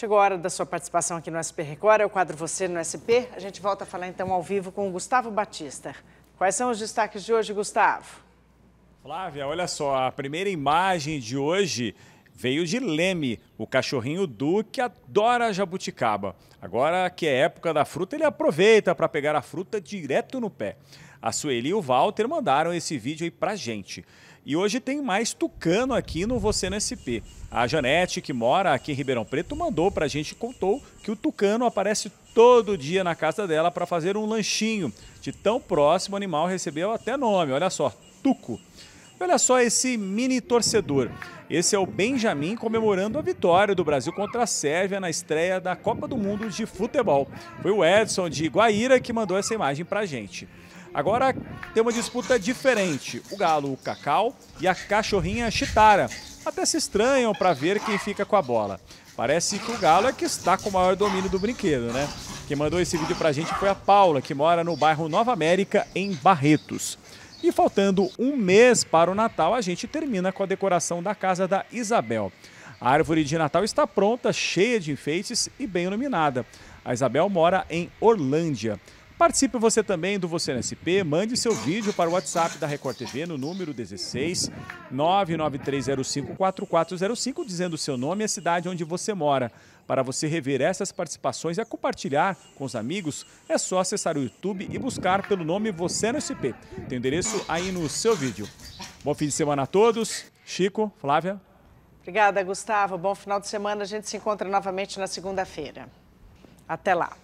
Chegou a hora da sua participação aqui no SP Record, é o quadro Você no SP. A gente volta a falar então ao vivo com o Gustavo Batista. Quais são os destaques de hoje, Gustavo? Flávia, olha só, a primeira imagem de hoje Veio de Leme, o cachorrinho Duque adora jabuticaba. Agora que é época da fruta, ele aproveita para pegar a fruta direto no pé. A Sueli e o Walter mandaram esse vídeo aí a gente. E hoje tem mais tucano aqui no Você no SP. A Janete, que mora aqui em Ribeirão Preto, mandou para a gente e contou que o tucano aparece todo dia na casa dela para fazer um lanchinho. De tão próximo, o animal recebeu até nome. Olha só, tuco. Olha só esse mini torcedor. Esse é o Benjamin comemorando a vitória do Brasil contra a Sérvia na estreia da Copa do Mundo de futebol. Foi o Edson de Guaíra que mandou essa imagem pra gente. Agora tem uma disputa diferente: o galo o Cacau e a cachorrinha Chitara. Até se estranham para ver quem fica com a bola. Parece que o galo é que está com o maior domínio do brinquedo, né? Quem mandou esse vídeo pra gente foi a Paula, que mora no bairro Nova América, em Barretos. E faltando um mês para o Natal, a gente termina com a decoração da casa da Isabel. A árvore de Natal está pronta, cheia de enfeites e bem iluminada. A Isabel mora em Orlândia. Participe você também do Você na SP, mande seu vídeo para o WhatsApp da Record TV no número 16 993054405 dizendo seu nome e a cidade onde você mora. Para você rever essas participações e compartilhar com os amigos, é só acessar o YouTube e buscar pelo nome Você no SP. Tem o endereço aí no seu vídeo. Bom fim de semana a todos. Chico, Flávia. Obrigada, Gustavo. Bom final de semana. A gente se encontra novamente na segunda-feira. Até lá.